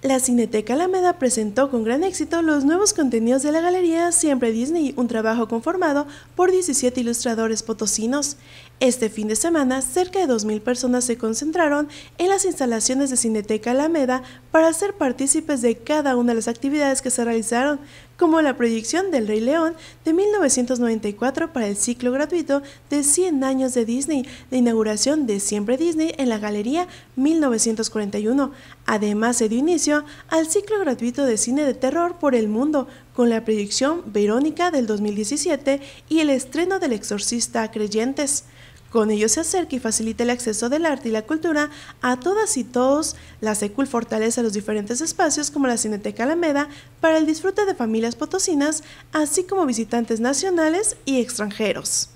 La Cineteca Alameda presentó con gran éxito los nuevos contenidos de la galería Siempre Disney, un trabajo conformado por 17 ilustradores potosinos. Este fin de semana, cerca de 2.000 personas se concentraron en las instalaciones de Cineteca Alameda para ser partícipes de cada una de las actividades que se realizaron, como la proyección del Rey León de 1994 para el ciclo gratuito de 100 años de Disney, la inauguración de Siempre Disney en la Galería 1941. Además, se dio inicio al ciclo gratuito de cine de terror por el mundo con la proyección Verónica del 2017 y el estreno del exorcista Creyentes. Con ello se acerca y facilita el acceso del arte y la cultura a todas y todos. La SECUL fortalece los diferentes espacios como la Cineteca Alameda para el disfrute de familias potosinas, así como visitantes nacionales y extranjeros.